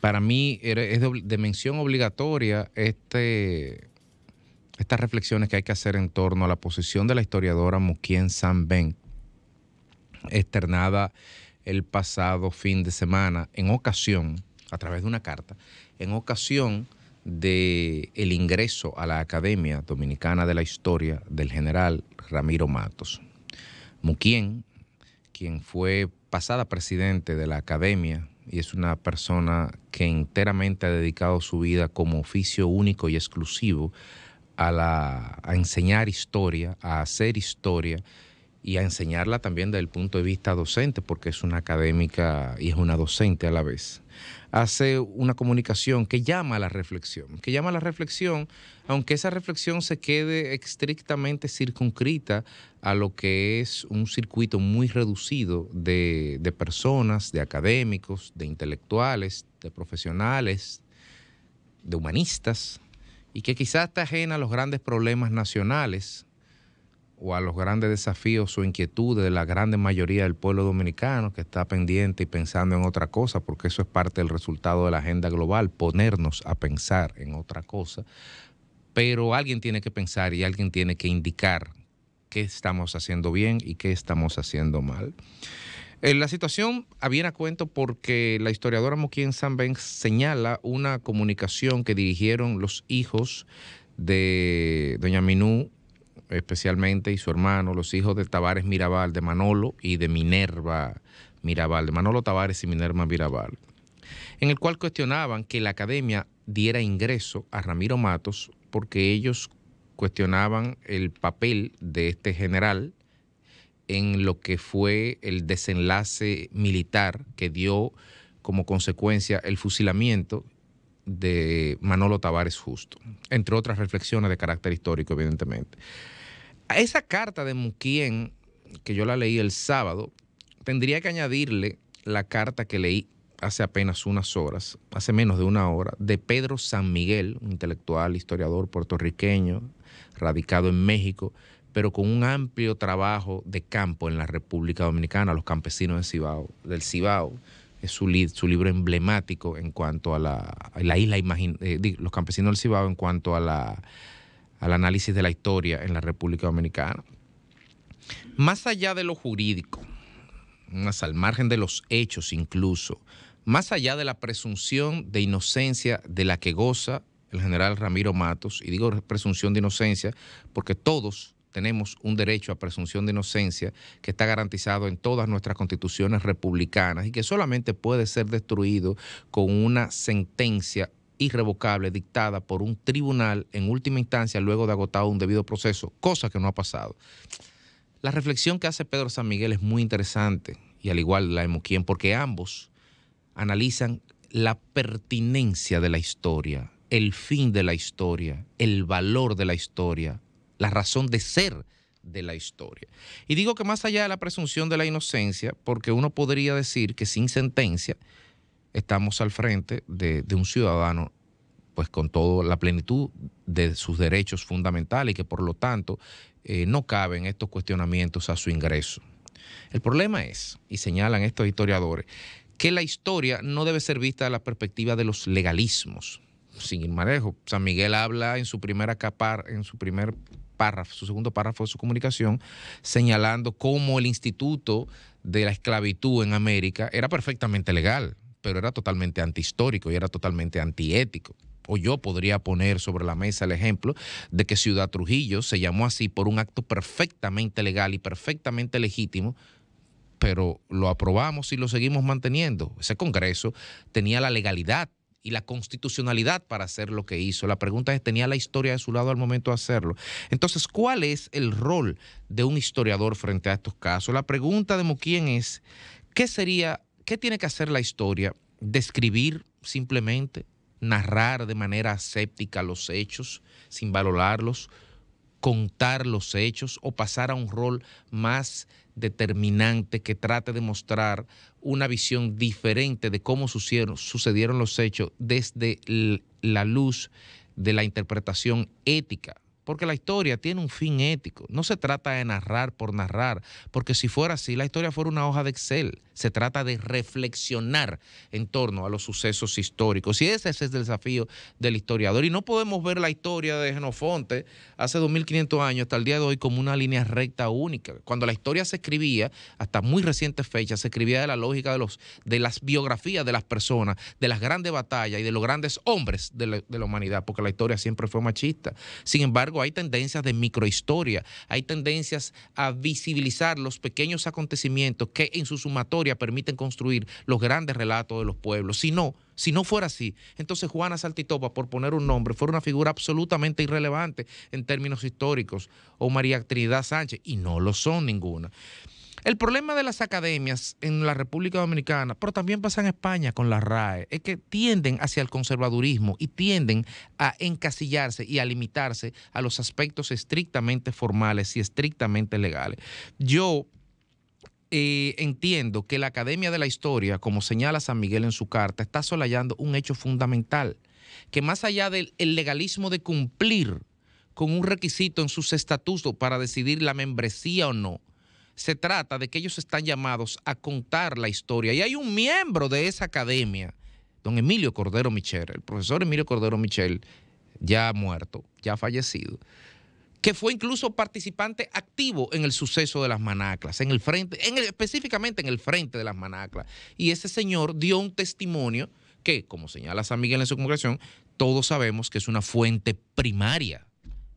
para mí es de, mención obligatoria este, estas reflexiones que hay que hacer en torno a la posición de la historiadora Mukien Sanben, externada el pasado fin de semana, en ocasión, a través de una carta, en ocasión de el ingreso a la Academia Dominicana de la Historia del general Ramiro Matos. Mukien, quien fue pasada presidente de la Academia y es una persona que enteramente ha dedicado su vida como oficio único y exclusivo a, la, a enseñar historia, a hacer historia y a enseñarla también desde el punto de vista docente, porque es una académica y es una docente a la vez. Hace una comunicación que llama a la reflexión, que llama a la reflexión, aunque esa reflexión se quede estrictamente circunscrita a lo que es un circuito muy reducido de, de personas, de académicos, de intelectuales, de profesionales, de humanistas, y que quizás está ajena a los grandes problemas nacionales o a los grandes desafíos o inquietudes de la gran mayoría del pueblo dominicano que está pendiente y pensando en otra cosa, porque eso es parte del resultado de la agenda global, ponernos a pensar en otra cosa. Pero alguien tiene que pensar y alguien tiene que indicar qué estamos haciendo bien y qué estamos haciendo mal. Eh, la situación había a cuento porque la historiadora Mokien Sanben señala una comunicación que dirigieron los hijos de doña Minú especialmente y su hermano, los hijos de Tavares Mirabal, de Manolo y de Minerva Mirabal, de Manolo Tavares y Minerva Mirabal, en el cual cuestionaban que la academia diera ingreso a Ramiro Matos porque ellos cuestionaban el papel de este general en lo que fue el desenlace militar que dio como consecuencia el fusilamiento de Manolo Tavares Justo, entre otras reflexiones de carácter histórico, evidentemente. A esa carta de Muquien, que yo la leí el sábado, tendría que añadirle la carta que leí hace apenas unas horas, hace menos de una hora, de Pedro San Miguel, un intelectual, historiador puertorriqueño, radicado en México, pero con un amplio trabajo de campo en la República Dominicana, los campesinos del Cibao. Cibao es su, su libro emblemático en cuanto a la, isla, eh, los campesinos del Cibao en cuanto a la al análisis de la historia en la República Dominicana. Más allá de lo jurídico, más al margen de los hechos incluso, más allá de la presunción de inocencia de la que goza el general Ramiro Matos, y digo presunción de inocencia porque todos tenemos un derecho a presunción de inocencia que está garantizado en todas nuestras constituciones republicanas y que solamente puede ser destruido con una sentencia irrevocable dictada por un tribunal en última instancia luego de agotado un debido proceso, cosa que no ha pasado. La reflexión que hace Pedro San Miguel es muy interesante y al igual la de Muquien, porque ambos analizan la pertinencia de la historia, el fin de la historia, el valor de la historia, la razón de ser de la historia. Y digo que más allá de la presunción de la inocencia, porque uno podría decir que sin sentencia, estamos al frente de, un ciudadano pues con toda la plenitud de sus derechos fundamentales y que por lo tanto eh, no caben estos cuestionamientos a su ingreso. El problema es, y señalan estos historiadores, que la historia no debe ser vista de la perspectiva de los legalismos. Sin ir manejo, San Miguel habla en su primera capar, en su primer párrafo, su segundo párrafo de su comunicación, señalando cómo el instituto de la esclavitud en América era perfectamente legal pero era totalmente antihistórico y era totalmente antiético. O yo podría poner sobre la mesa el ejemplo de que Ciudad Trujillo se llamó así por un acto perfectamente legal y perfectamente legítimo pero lo aprobamos y lo seguimos manteniendo. Ese Congreso tenía la legalidad y la constitucionalidad para hacer lo que hizo. La pregunta es, ¿tenía la historia de su lado al momento de hacerlo? Entonces, ¿cuál es el rol de un historiador frente a estos casos? La pregunta de Moquien es, ¿qué sería ¿qué tiene que hacer la historia? ¿Describir simplemente? ¿Narrar de manera aséptica los hechos sin valorarlos? ¿Contar los hechos o pasar a un rol más determinante que trate de mostrar una visión diferente de cómo sucedieron, sucedieron los hechos desde la luz de la interpretación ética porque la historia tiene un fin ético. No se trata de narrar por narrar, porque si fuera así, la historia fuera una hoja de Excel. Se trata de reflexionar en torno a los sucesos históricos. Y ese, es el desafío del historiador. Y no podemos ver la historia de Genofonte hace 2500 años hasta el día de hoy como una línea recta única. Cuando la historia se escribía, hasta muy recientes fechas, se escribía de la lógica de, los, de las biografías de las personas, de las grandes batallas y de los grandes hombres de la humanidad, porque la historia siempre fue machista. Sin embargo, hay tendencias de microhistoria, hay tendencias a visibilizar los pequeños acontecimientos que en su sumatoria permiten construir los grandes relatos de los pueblos. Si no, si no fuera así, entonces Juana Saltitopa, por poner un nombre, fuera una figura absolutamente irrelevante en términos históricos, o María Trinidad Sánchez, y no lo son ninguna. El problema de las academias en la República Dominicana, pero también pasa en España con la RAE, es que tienden hacia el conservadurismo y tienden a encasillarse y a limitarse a los aspectos estrictamente formales y estrictamente legales. Yo eh, entiendo que la Academia de la Historia, como señala San Miguel en su carta, está solayando un hecho fundamental, que más allá del legalismo de cumplir con un requisito en sus estatutos para decidir la membresía o no, se trata de que ellos están llamados a contar la historia. Y hay un miembro de esa academia, don Emilio Cordero Michel, el profesor Emilio Cordero Michel, ya muerto, ya fallecido, que fue incluso participante activo en el suceso de las manaclas, en el frente, en específicamente en el frente de las manaclas. Y ese señor dio un testimonio que, como señala San Miguel en su congregación, todos sabemos que es una fuente primaria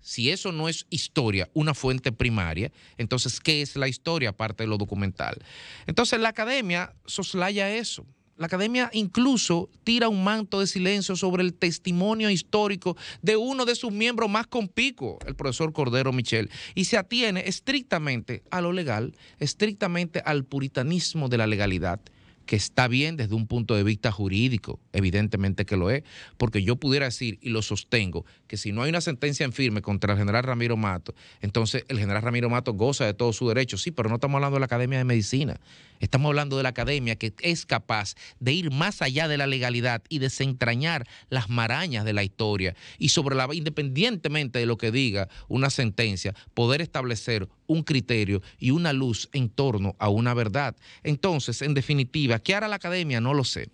si eso no es historia, una fuente primaria, entonces, ¿qué es la historia aparte de lo documental? Entonces, la academia soslaya eso. La academia incluso tira un manto de silencio sobre el testimonio histórico de uno de sus miembros más compicuos, el profesor Cordero Michel, y se atiene estrictamente a lo legal, estrictamente al puritanismo de la legalidad que está bien desde un punto de vista jurídico, evidentemente que lo es, porque yo pudiera decir, y lo sostengo, que si no hay una sentencia en firme contra el general Ramiro Mato, entonces el general Ramiro Mato goza de todos sus derechos, sí, pero no estamos hablando de la Academia de Medicina, estamos hablando de la Academia que es capaz de ir más allá de la legalidad y desentrañar las marañas de la historia y sobre la, independientemente de lo que diga una sentencia, poder establecer un criterio y una luz en torno a una verdad. Entonces, en definitiva, ¿Qué hará la academia, no lo sé.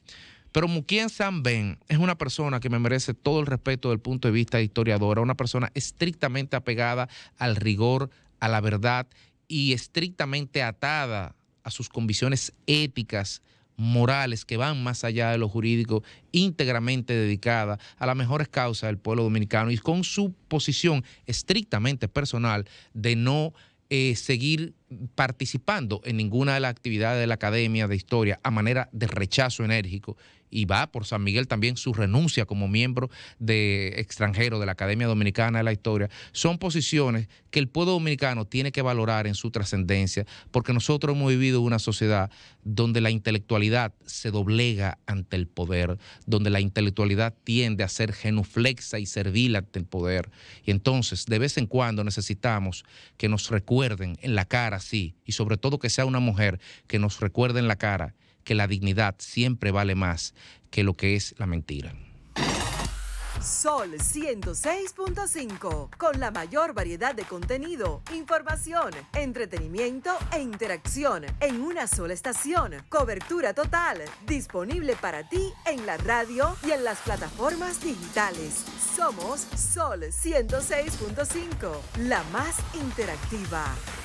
Pero Mukien Sanben es una persona que me merece todo el respeto del punto de vista de historiadora, una persona estrictamente apegada al rigor, a la verdad y estrictamente atada a sus convicciones éticas, morales, que van más allá de lo jurídico, íntegramente dedicada a las mejores causas del pueblo dominicano y con su posición estrictamente personal de no eh, seguir participando en ninguna de las actividades de la Academia de Historia a manera de rechazo enérgico y va por San Miguel también su renuncia como miembro de extranjero de la Academia Dominicana de la Historia, son posiciones que el pueblo dominicano tiene que valorar en su trascendencia, porque nosotros hemos vivido una sociedad donde la intelectualidad se doblega ante el poder, donde la intelectualidad tiende a ser genuflexa y servil ante el poder. Y entonces, de vez en cuando necesitamos que nos recuerden en la cara y sobre todo que sea una mujer que nos recuerde en la cara que la dignidad siempre vale más que lo que es la mentira. Sol 106.5, con la mayor variedad de contenido, información, entretenimiento e interacción en una sola estación. Cobertura total, disponible para ti en la radio y en las plataformas digitales. Somos Sol 106.5, la más interactiva.